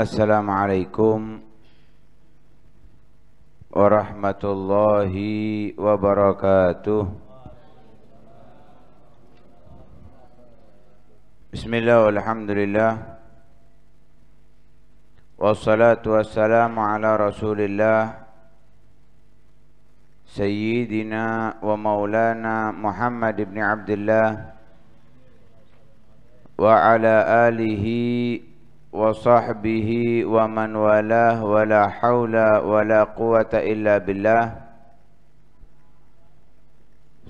السلام عليكم ورحمة الله وبركاته بسم الله والحمد لله والصلاة والسلام على رسول الله سيدنا ومولانا محمد بن عبد الله وعلى آله wa sahbihi wa man walah wa la hawla wa la quwata illa billah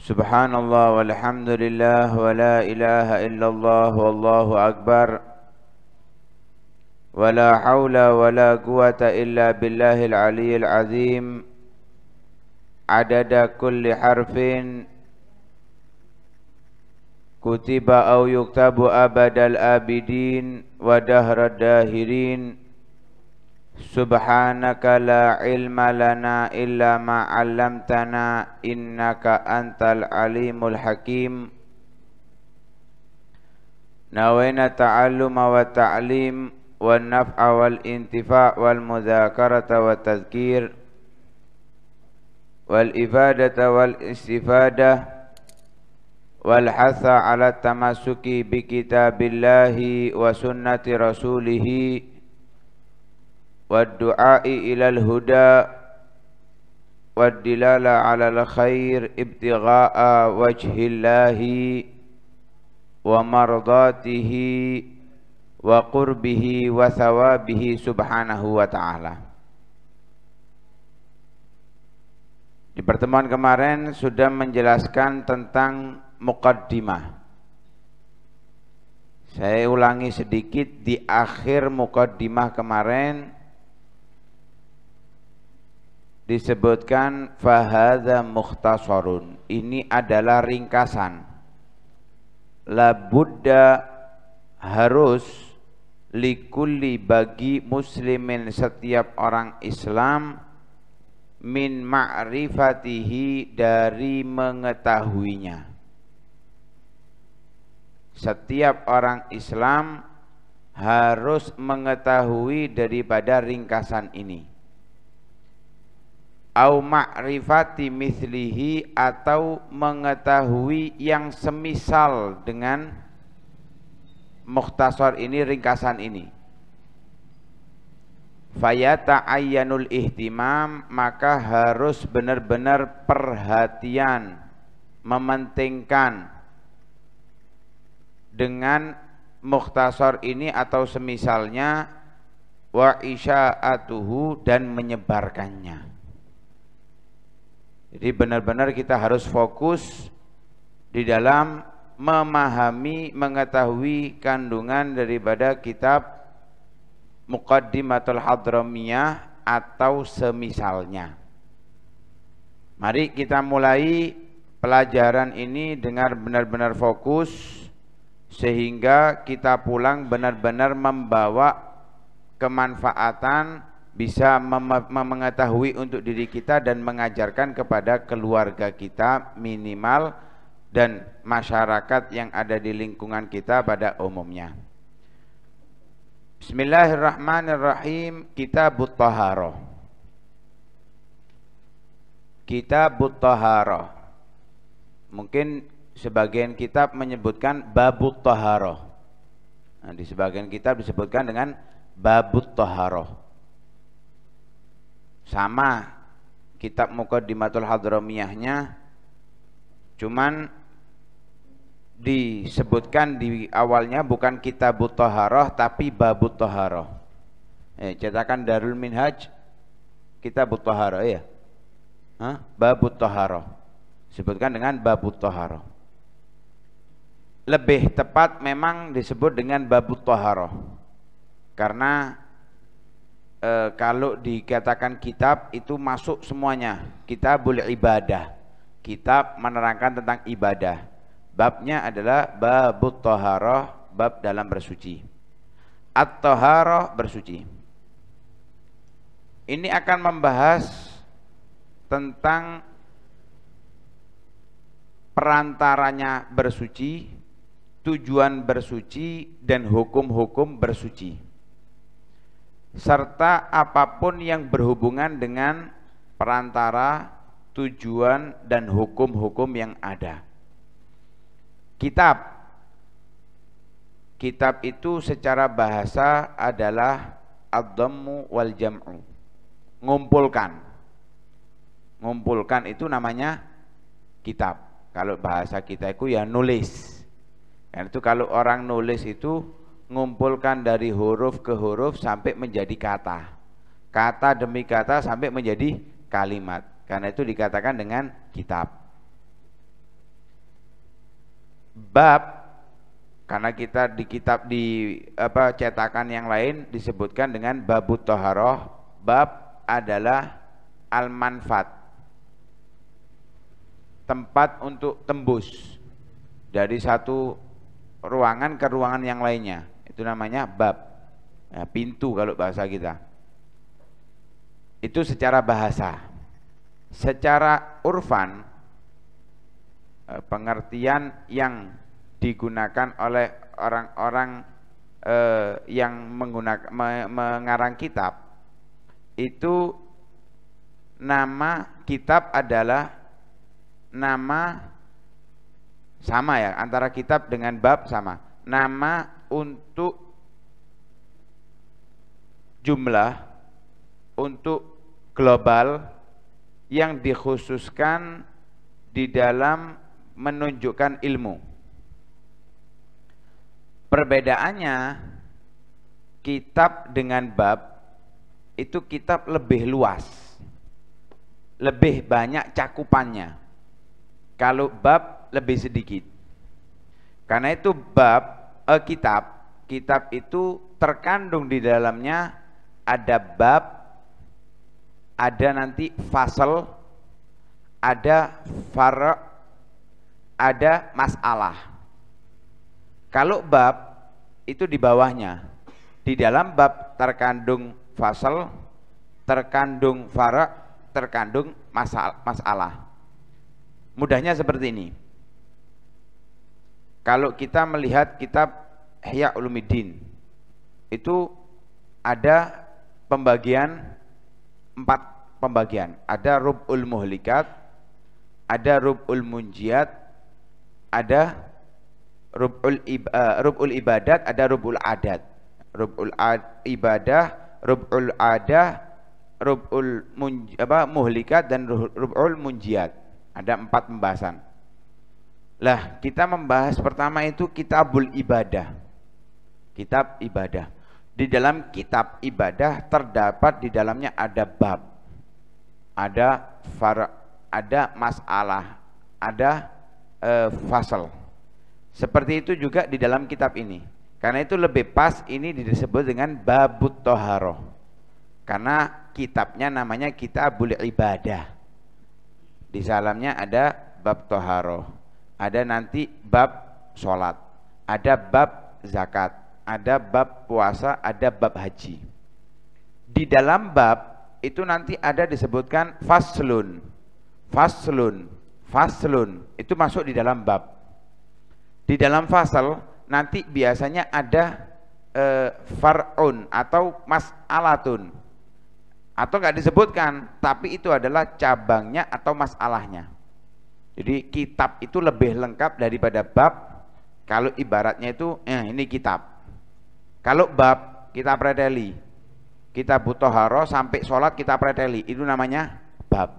Subhanallah walhamdulillah wa la ilaha illallah wallahu akbar wa la hawla wa la quwata illa billahil aliyyil azim adada kulli harfin kutiba au yuktabu abadal abidin wa dahrad dahirin subhanaka la ilma lana illa ma 'allamtana innaka antal alimul hakim ta'alluma wa wa naf'a wal intifa' wal والتعليم wa والانتفاع wal ifadata wal istifadah والحث على ala tamasuki bi kitabillahi wa sunnati إلى wad du'ai ilal huda ابتغاء dilala ala al khair وثوابه wajhillahi wa Di pertemuan kemarin sudah menjelaskan tentang mukaddimah saya ulangi sedikit di akhir mukaddimah kemarin disebutkan fahadha mukhtasarun ini adalah ringkasan Buddha harus likuli bagi muslimin setiap orang Islam min ma'rifatihi dari mengetahuinya setiap orang Islam harus mengetahui daripada ringkasan ini au ma'rifati mislihi atau mengetahui yang semisal dengan mukhtasar ini ringkasan ini fayata ayyanul ihtimam maka harus benar-benar perhatian mementingkan dengan mukhtasar ini atau semisalnya wa isya'atuhu dan menyebarkannya. Jadi benar-benar kita harus fokus di dalam memahami, mengetahui kandungan daripada kitab Muqaddimatul Hadramiyah atau semisalnya. Mari kita mulai pelajaran ini dengan benar-benar fokus sehingga kita pulang benar-benar membawa kemanfaatan bisa mengetahui untuk diri kita dan mengajarkan kepada keluarga kita minimal dan masyarakat yang ada di lingkungan kita pada umumnya. Bismillahirrahmanirrahim kita Taharah kita Taharah Mungkin sebagian kitab menyebutkan babut toharoh nah, di sebagian kitab disebutkan dengan babut toharoh sama kitab di Mukaddimatul hadromiyahnya, cuman disebutkan di awalnya bukan kitab toharoh tapi babut toharoh eh, cetakan Darul Minhaj kitabut toharoh ya Hah? babut toharoh sebutkan dengan babut toharoh lebih tepat memang disebut dengan babu toharoh karena e, kalau dikatakan kitab itu masuk semuanya kita boleh ibadah kitab menerangkan tentang ibadah babnya adalah babu toharoh bab dalam bersuci at-toharoh bersuci ini akan membahas tentang perantaranya bersuci tujuan bersuci dan hukum-hukum bersuci serta apapun yang berhubungan dengan perantara tujuan dan hukum-hukum yang ada kitab kitab itu secara bahasa adalah ad wal jam'u ngumpulkan ngumpulkan itu namanya kitab kalau bahasa kita itu ya nulis dan nah, itu kalau orang nulis itu ngumpulkan dari huruf ke huruf sampai menjadi kata. Kata demi kata sampai menjadi kalimat. Karena itu dikatakan dengan kitab. Bab karena kita di kitab di apa cetakan yang lain disebutkan dengan babut toharoh bab adalah al manfaat tempat untuk tembus dari satu ruangan ke ruangan yang lainnya. Itu namanya bab. Ya, pintu kalau bahasa kita. Itu secara bahasa. Secara urfan eh, pengertian yang digunakan oleh orang-orang eh, yang menggunakan me, mengarang kitab itu nama kitab adalah nama sama ya antara kitab dengan bab sama nama untuk jumlah untuk global yang dikhususkan di dalam menunjukkan ilmu perbedaannya kitab dengan bab itu kitab lebih luas lebih banyak cakupannya kalau bab lebih sedikit. Karena itu bab eh, kitab, kitab itu terkandung di dalamnya ada bab, ada nanti fasal, ada far, ada masalah. Kalau bab itu di bawahnya. Di dalam bab terkandung fasal, terkandung far, terkandung masalah. masalah. Mudahnya seperti ini. Kalau kita melihat kitab Hiya Ulumiddin itu ada pembagian empat pembagian. Ada rubul muhlikat, ada rubul munjiat, ada rubul uh, ibadat, ada rubul adat. Rubul ad, ibadah, rubul adah, rubul munj, apa, muhlikat dan rubul munjiat. Ada empat pembahasan. Lah, kita membahas pertama itu kitabul ibadah. Kitab ibadah. Di dalam kitab ibadah terdapat di dalamnya ada bab. Ada far ada masalah, ada e, fasal. Seperti itu juga di dalam kitab ini. Karena itu lebih pas ini disebut dengan babut toharoh. Karena kitabnya namanya kitabul ibadah. Di salamnya ada bab toharoh ada nanti bab sholat, ada bab zakat, ada bab puasa, ada bab haji. Di dalam bab itu nanti ada disebutkan faslun, faslun, faslun. Itu masuk di dalam bab. Di dalam fasal nanti biasanya ada e, far'un atau mas'alatun atau nggak disebutkan tapi itu adalah cabangnya atau masalahnya jadi kitab itu lebih lengkap daripada bab kalau ibaratnya itu eh, ini kitab. Kalau bab kita predeli, kita butuh haro sampai sholat kita predeli, itu namanya bab.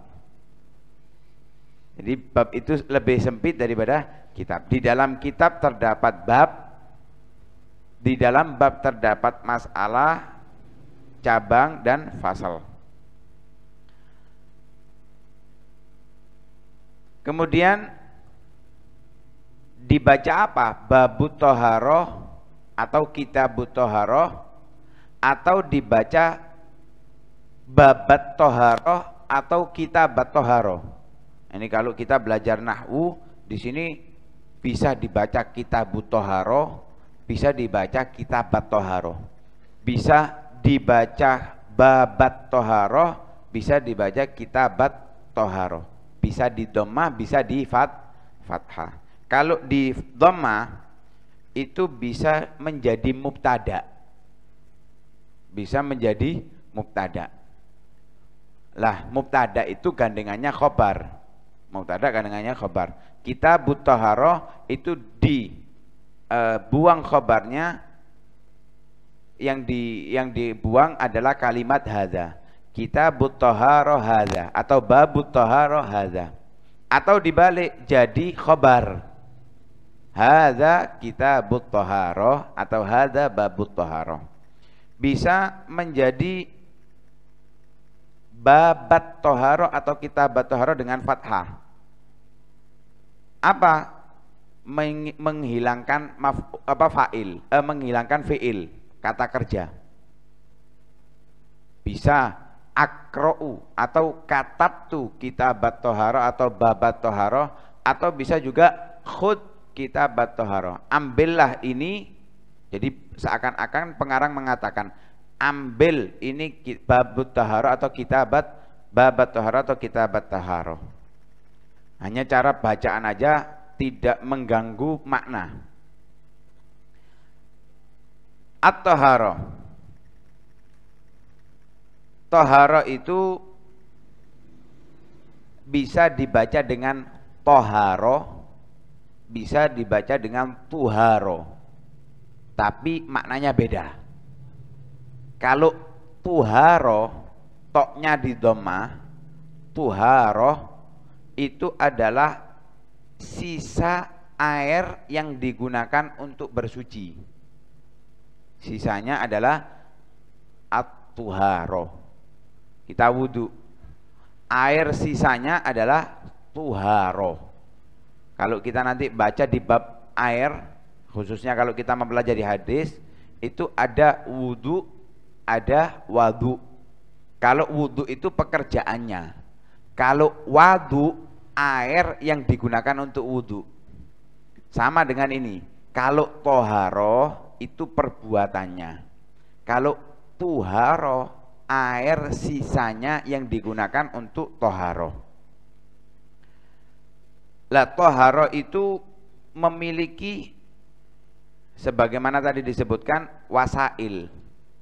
Jadi bab itu lebih sempit daripada kitab. Di dalam kitab terdapat bab, di dalam bab terdapat masalah, cabang dan fasal. Kemudian dibaca apa? Babu toharoh atau kita toharoh atau dibaca babat toharoh atau kita toharoh. Ini kalau kita belajar nahwu di sini bisa dibaca kita toharoh, bisa dibaca kita toharoh, bisa dibaca babat toharoh, bisa dibaca kita toharoh bisa di domah bisa di fat fathah kalau di domah itu bisa menjadi mubtada bisa menjadi mubtada lah mubtada itu gandengannya khobar mubtada gandengannya khobar kita butoharoh itu di e, buang khobarnya yang di yang dibuang adalah kalimat hada kita Toharo hadha atau bab Toharo hadha atau dibalik jadi khobar hadha Kitabut Toharo atau hadha bab Toharo bisa menjadi Babat Toharo atau Kitabat Toharo dengan fathah apa Meng, menghilangkan maf, apa fa'il eh, menghilangkan fi'il kata kerja bisa akro'u atau katabtu kitabat toharo atau babat toharo atau bisa juga khud kitabat toharo ambillah ini jadi seakan-akan pengarang mengatakan ambil ini babut toharo atau kitabat babat toharo atau kitabat toharo hanya cara bacaan aja tidak mengganggu makna at-toharo Toharo itu bisa dibaca dengan toharo, bisa dibaca dengan tuharo. Tapi maknanya beda. Kalau tuharo, toknya di doma, tuharo itu adalah sisa air yang digunakan untuk bersuci. Sisanya adalah at-tuharo kita wudhu air sisanya adalah tuharo kalau kita nanti baca di bab air khususnya kalau kita mempelajari hadis itu ada wudhu ada wadu kalau wudhu itu pekerjaannya kalau wadu air yang digunakan untuk wudhu sama dengan ini kalau toharoh itu perbuatannya kalau tuharoh air sisanya yang digunakan untuk toharo. lah toharo itu memiliki sebagaimana tadi disebutkan wasail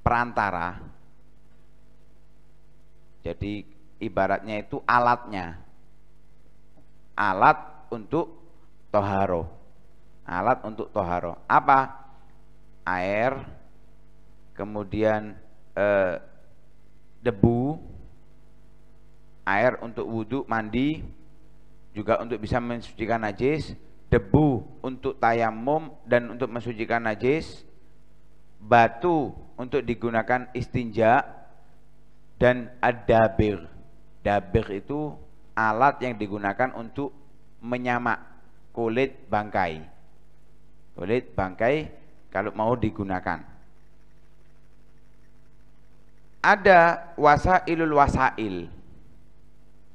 perantara jadi ibaratnya itu alatnya alat untuk toharo, alat untuk toharo apa air kemudian eh, debu, air untuk wudhu, mandi, juga untuk bisa mensucikan najis, debu untuk tayamum dan untuk mensucikan najis, batu untuk digunakan istinja, dan adabir. Dabir itu alat yang digunakan untuk menyamak kulit bangkai. Kulit bangkai kalau mau digunakan ada wasailul wasail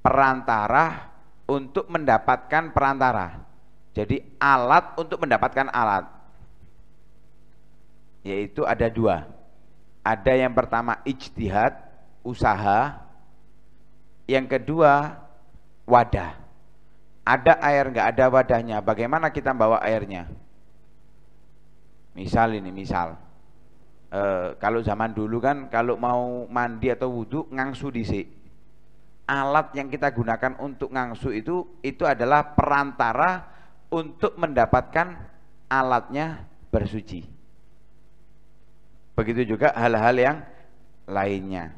perantara untuk mendapatkan perantara jadi alat untuk mendapatkan alat yaitu ada dua ada yang pertama ijtihad usaha yang kedua wadah ada air nggak ada wadahnya bagaimana kita bawa airnya misal ini misal e, kalau zaman dulu kan kalau mau mandi atau wudhu ngangsu disik alat yang kita gunakan untuk ngangsu itu itu adalah perantara untuk mendapatkan alatnya bersuci begitu juga hal-hal yang lainnya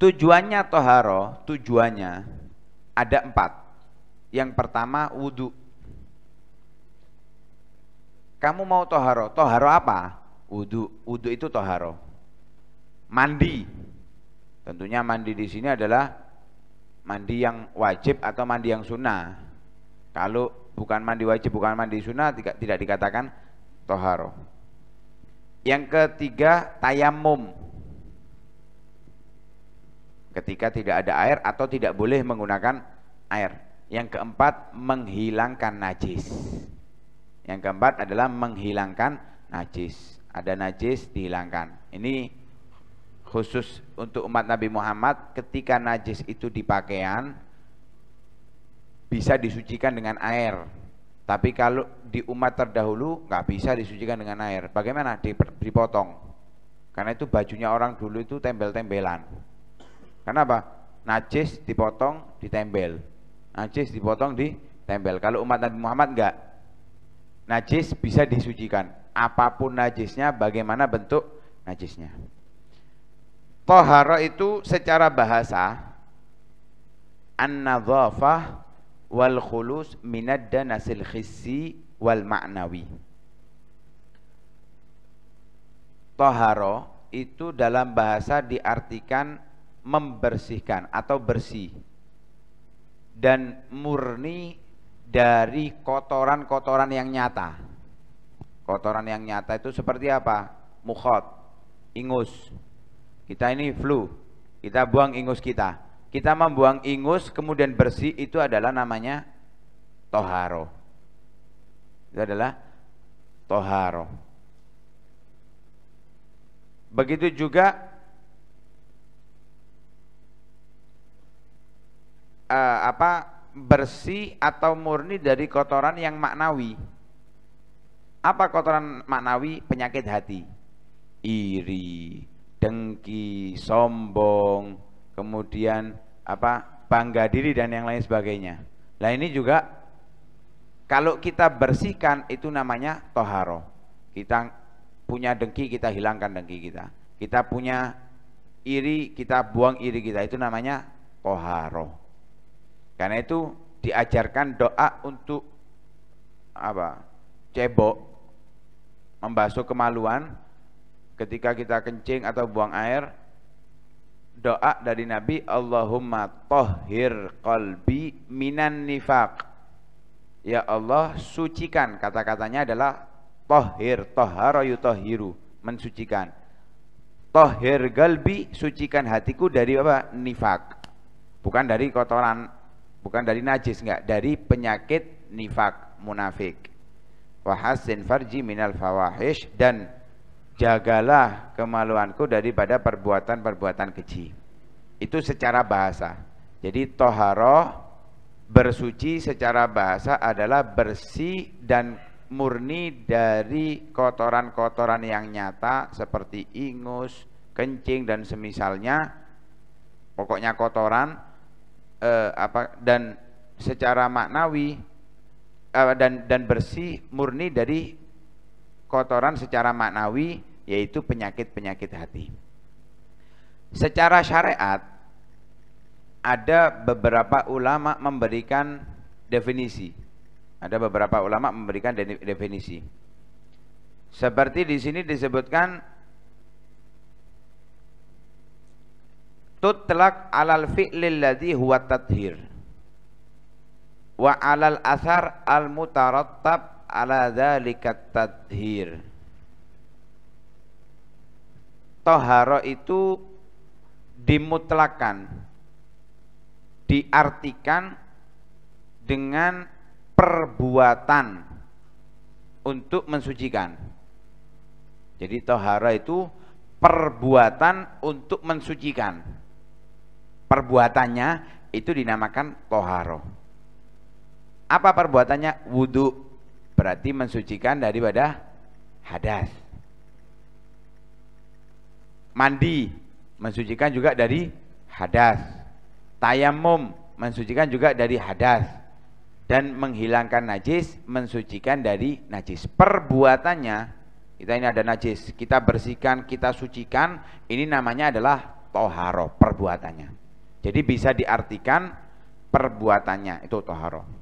tujuannya toharo tujuannya ada empat yang pertama wudhu kamu mau toharo toharo apa Udu, itu toharo. Mandi. Tentunya mandi di sini adalah mandi yang wajib atau mandi yang sunnah. Kalau bukan mandi wajib, bukan mandi sunnah, tidak, tidak dikatakan toharo. Yang ketiga, tayamum. Ketika tidak ada air atau tidak boleh menggunakan air. Yang keempat, menghilangkan najis. Yang keempat adalah menghilangkan najis ada najis dihilangkan ini khusus untuk umat Nabi Muhammad ketika najis itu di bisa disucikan dengan air tapi kalau di umat terdahulu nggak bisa disucikan dengan air bagaimana dipotong karena itu bajunya orang dulu itu tembel-tembelan karena apa najis dipotong ditembel najis dipotong ditembel kalau umat Nabi Muhammad nggak najis bisa disucikan apapun najisnya bagaimana bentuk najisnya Tohara itu secara bahasa An-nadhafah wal khulus minad danasil khissi wal ma'nawi Tohara itu dalam bahasa diartikan membersihkan atau bersih dan murni dari kotoran-kotoran yang nyata Kotoran yang nyata itu seperti apa? Mukhot, ingus. Kita ini flu, kita buang ingus kita. Kita membuang ingus kemudian bersih itu adalah namanya toharo. Itu adalah toharo. Begitu juga uh, apa bersih atau murni dari kotoran yang maknawi apa kotoran maknawi? Penyakit hati. Iri, dengki, sombong, kemudian apa? bangga diri dan yang lain sebagainya. Nah ini juga kalau kita bersihkan itu namanya toharo. Kita punya dengki kita hilangkan dengki kita. Kita punya iri kita buang iri kita itu namanya toharo. Karena itu diajarkan doa untuk apa cebok membasuh kemaluan ketika kita kencing atau buang air doa dari Nabi Allahumma tohir qalbi minan nifak ya Allah sucikan kata-katanya adalah tohir tohara tohiru mensucikan tohir galbi sucikan hatiku dari apa nifak bukan dari kotoran bukan dari najis enggak dari penyakit nifak munafik wahasin farji minal fawahish dan jagalah kemaluanku daripada perbuatan-perbuatan keji itu secara bahasa jadi toharoh bersuci secara bahasa adalah bersih dan murni dari kotoran-kotoran yang nyata seperti ingus, kencing dan semisalnya pokoknya kotoran eh, apa dan secara maknawi Eh, dan dan bersih murni dari kotoran secara maknawi yaitu penyakit-penyakit hati. Secara syariat ada beberapa ulama memberikan definisi. Ada beberapa ulama memberikan definisi. Seperti di sini disebutkan tutlak alal fi'lil ladzi huwa tathir wa alal asar al mutarattab ala dzalika tadhir tohara itu dimutlakan diartikan dengan perbuatan untuk mensucikan jadi tohara itu perbuatan untuk mensucikan perbuatannya itu dinamakan toharo apa perbuatannya? Wudhu. Berarti mensucikan daripada hadas. Mandi. Mensucikan juga dari hadas. Tayamum. Mensucikan juga dari hadas. Dan menghilangkan najis. Mensucikan dari najis. Perbuatannya. Kita ini ada najis. Kita bersihkan, kita sucikan. Ini namanya adalah toharo. Perbuatannya. Jadi bisa diartikan perbuatannya. Itu toharo.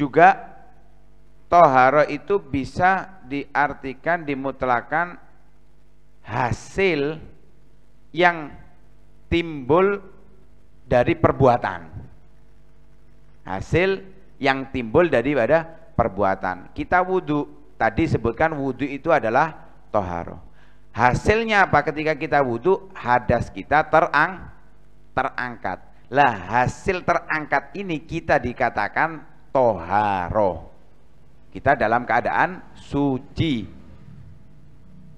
Juga toharo itu bisa diartikan dimutlakan hasil yang timbul dari perbuatan. Hasil yang timbul daripada perbuatan. Kita wudhu, tadi sebutkan wudhu itu adalah toharo. Hasilnya apa ketika kita wudhu? Hadas kita terang, terangkat. Lah hasil terangkat ini kita dikatakan toharoh. Kita dalam keadaan suci.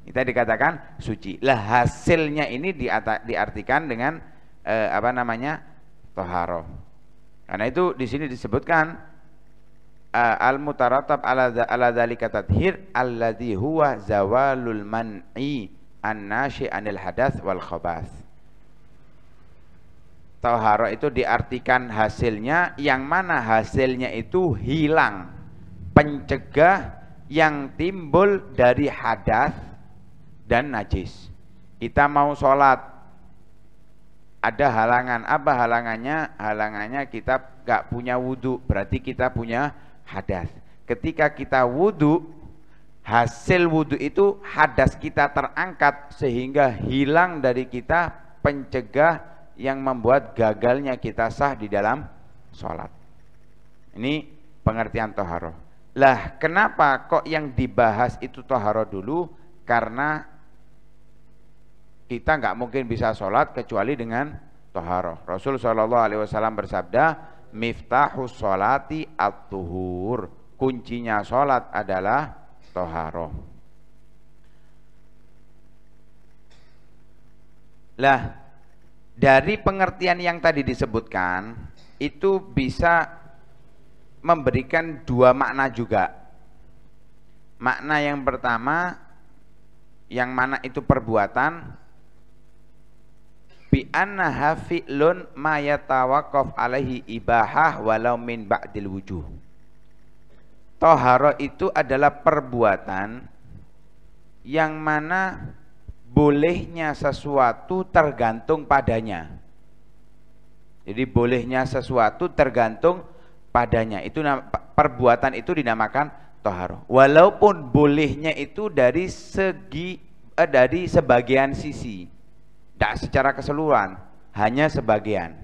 Kita dikatakan suci. Lah hasilnya ini diartikan dengan eh, apa namanya toharoh. Karena itu di sini disebutkan uh, eh, al mutaratab ala ala dzalika tadhir alladhi huwa zawalul man'i an anil hadas wal khabas Toharo itu diartikan hasilnya yang mana hasilnya itu hilang pencegah yang timbul dari hadas dan najis kita mau sholat ada halangan apa halangannya halangannya kita gak punya wudhu berarti kita punya hadas ketika kita wudhu hasil wudhu itu hadas kita terangkat sehingga hilang dari kita pencegah yang membuat gagalnya kita sah di dalam sholat. Ini pengertian toharoh. Lah kenapa kok yang dibahas itu toharoh dulu? Karena kita nggak mungkin bisa sholat kecuali dengan toharoh. Rasul Shallallahu Alaihi Wasallam bersabda, miftahu sholati at-tuhur. Kuncinya sholat adalah toharoh. Lah dari pengertian yang tadi disebutkan itu bisa memberikan dua makna juga. Makna yang pertama yang mana itu perbuatan bi annaha fi'lun ma yatawaqqaf alaihi ibahah walau min ba'dil wujuh. Toharo itu adalah perbuatan yang mana bolehnya sesuatu tergantung padanya. Jadi bolehnya sesuatu tergantung padanya. Itu perbuatan itu dinamakan toharoh. Walaupun bolehnya itu dari segi eh, dari sebagian sisi, tidak secara keseluruhan, hanya sebagian.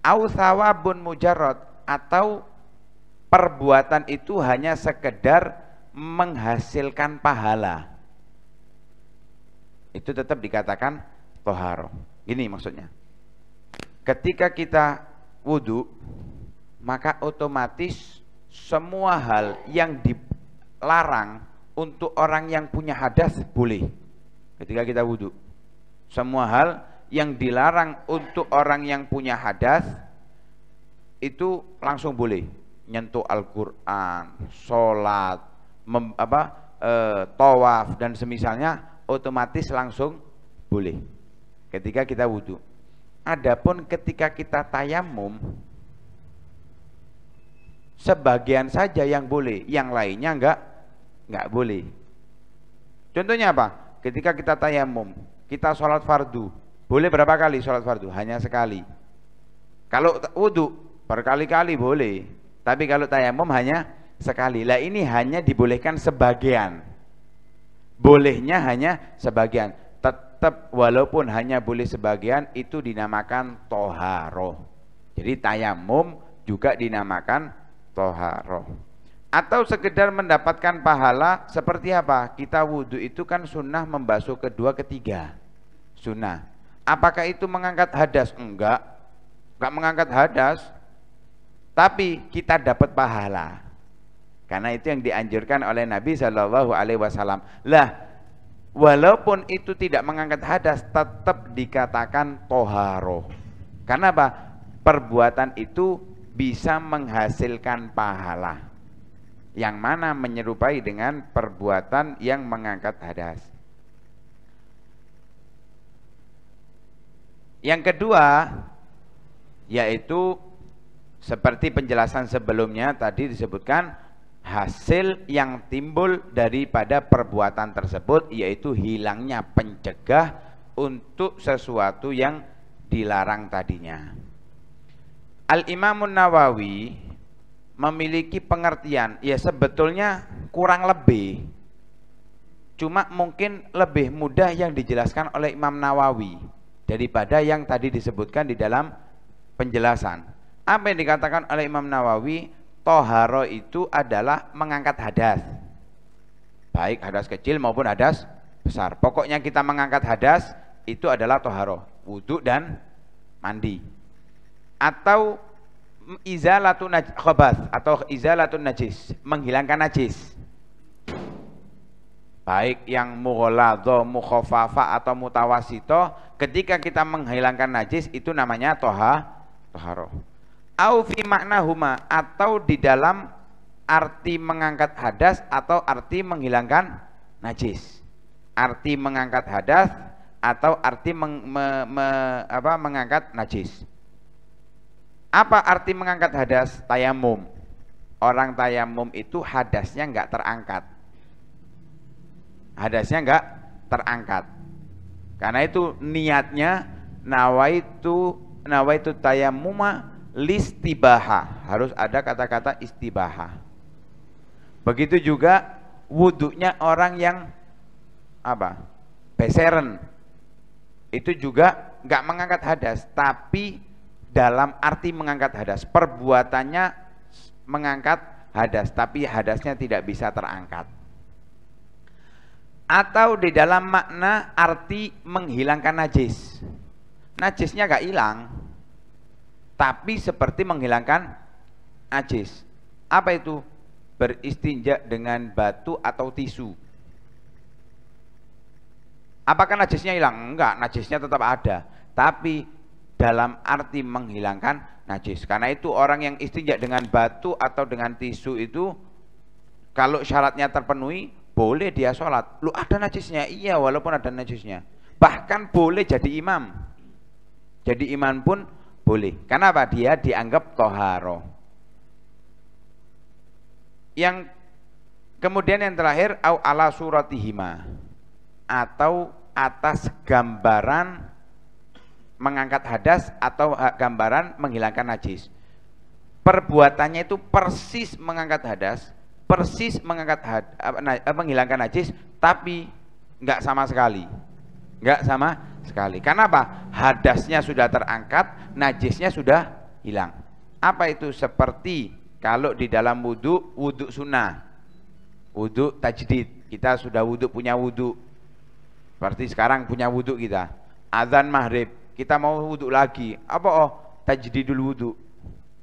Au mujarot mujarot atau perbuatan itu hanya sekedar menghasilkan pahala itu tetap dikatakan toharo. Ini maksudnya. Ketika kita wudhu, maka otomatis semua hal yang dilarang untuk orang yang punya hadas boleh. Ketika kita wudhu, semua hal yang dilarang untuk orang yang punya hadas itu langsung boleh nyentuh Al-Quran, sholat, mem, apa, e, tawaf dan semisalnya otomatis langsung boleh ketika kita wudhu. Adapun ketika kita tayamum, sebagian saja yang boleh, yang lainnya enggak enggak boleh. Contohnya apa? Ketika kita tayamum, kita sholat fardu, boleh berapa kali sholat fardu? Hanya sekali. Kalau wudhu berkali-kali boleh, tapi kalau tayamum hanya sekali. Lah ini hanya dibolehkan sebagian bolehnya hanya sebagian tetap walaupun hanya boleh sebagian itu dinamakan toharoh jadi tayamum juga dinamakan toharoh atau sekedar mendapatkan pahala seperti apa kita wudhu itu kan sunnah membasuh kedua ketiga sunnah apakah itu mengangkat hadas enggak enggak mengangkat hadas tapi kita dapat pahala karena itu yang dianjurkan oleh Nabi Shallallahu Alaihi Wasallam. Lah, walaupun itu tidak mengangkat hadas, tetap dikatakan toharoh. Karena apa? Perbuatan itu bisa menghasilkan pahala. Yang mana menyerupai dengan perbuatan yang mengangkat hadas. Yang kedua yaitu seperti penjelasan sebelumnya tadi disebutkan hasil yang timbul daripada perbuatan tersebut yaitu hilangnya pencegah untuk sesuatu yang dilarang tadinya. al Imam Nawawi memiliki pengertian, ya sebetulnya kurang lebih cuma mungkin lebih mudah yang dijelaskan oleh Imam Nawawi daripada yang tadi disebutkan di dalam penjelasan. Apa yang dikatakan oleh Imam Nawawi? Toharo itu adalah mengangkat hadas. Baik hadas kecil maupun hadas besar. Pokoknya kita mengangkat hadas itu adalah toharo. Wudhu dan mandi. Atau izalatun khabas atau izalatun najis. Menghilangkan najis. Baik yang mughaladho, mukhofafa atau mutawasito. Ketika kita menghilangkan najis itu namanya toha, toharo au fi maknahuma atau di dalam arti mengangkat hadas atau arti menghilangkan najis arti mengangkat hadas atau arti meng, me, me, apa, mengangkat najis apa arti mengangkat hadas tayamum orang tayamum itu hadasnya nggak terangkat hadasnya nggak terangkat karena itu niatnya nawaitu nawaitu tayamuma listibaha harus ada kata-kata istibaha begitu juga wuduknya orang yang apa peseren itu juga nggak mengangkat hadas tapi dalam arti mengangkat hadas perbuatannya mengangkat hadas tapi hadasnya tidak bisa terangkat atau di dalam makna arti menghilangkan najis najisnya gak hilang tapi seperti menghilangkan ajis. Apa itu? Beristinja dengan batu atau tisu. Apakah najisnya hilang? Enggak, najisnya tetap ada. Tapi dalam arti menghilangkan najis. Karena itu orang yang istinja dengan batu atau dengan tisu itu kalau syaratnya terpenuhi boleh dia sholat. Lu ada najisnya? Iya, walaupun ada najisnya. Bahkan boleh jadi imam. Jadi imam pun boleh. Kenapa? Dia dianggap toharo. Yang kemudian yang terakhir au ala suratihima atau atas gambaran mengangkat hadas atau eh, gambaran menghilangkan najis. Perbuatannya itu persis mengangkat hadas, persis mengangkat had, eh, menghilangkan najis, tapi nggak sama sekali, nggak sama sekali. Karena apa? Hadasnya sudah terangkat, najisnya sudah hilang. Apa itu? Seperti kalau di dalam wudhu, wudhu sunnah. Wudhu tajdid. Kita sudah wudhu punya wudhu. Seperti sekarang punya wudhu kita. Azan maghrib. Kita mau wudhu lagi. Apa oh? Tajdidul wudhu.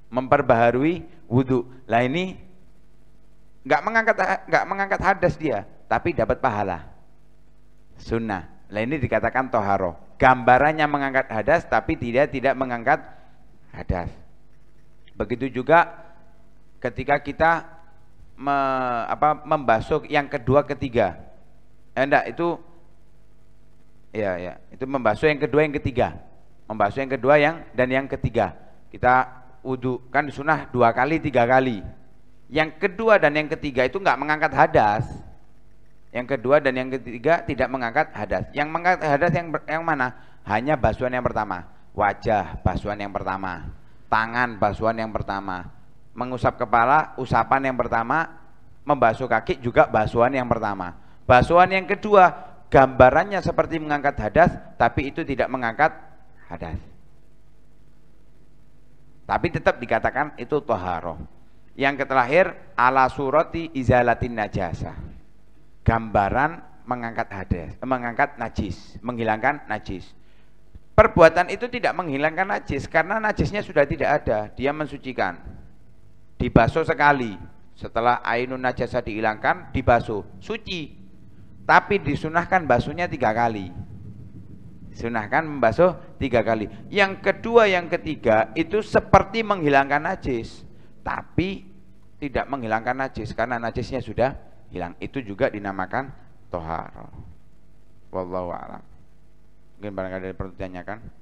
Memperbaharui wudhu. Lah ini nggak mengangkat nggak mengangkat hadas dia, tapi dapat pahala. Sunnah. Nah ini dikatakan toharoh. Gambarannya mengangkat hadas tapi tidak tidak mengangkat hadas. Begitu juga ketika kita me, apa, membasuh yang kedua ketiga. Eh, enggak itu ya ya itu membasuh yang kedua yang ketiga membasuh yang kedua yang dan yang ketiga kita wudhu kan sunnah dua kali tiga kali yang kedua dan yang ketiga itu nggak mengangkat hadas yang kedua dan yang ketiga tidak mengangkat hadas. Yang mengangkat hadas yang yang mana? Hanya basuhan yang pertama, wajah basuhan yang pertama, tangan basuhan yang pertama, mengusap kepala usapan yang pertama, membasuh kaki juga basuhan yang pertama. Basuhan yang kedua gambarannya seperti mengangkat hadas tapi itu tidak mengangkat hadas. Tapi tetap dikatakan itu toharoh. Yang terakhir ala surati izalatin najasah gambaran mengangkat hades, eh, mengangkat najis, menghilangkan najis. Perbuatan itu tidak menghilangkan najis karena najisnya sudah tidak ada, dia mensucikan. Dibasuh sekali, setelah ainun najasa dihilangkan, dibasuh, suci. Tapi disunahkan basuhnya tiga kali. Sunahkan membasuh tiga kali. Yang kedua, yang ketiga itu seperti menghilangkan najis, tapi tidak menghilangkan najis karena najisnya sudah hilang. Itu juga dinamakan tohar. Wallahu a'lam. Mungkin barangkali ada pertanyaan kan.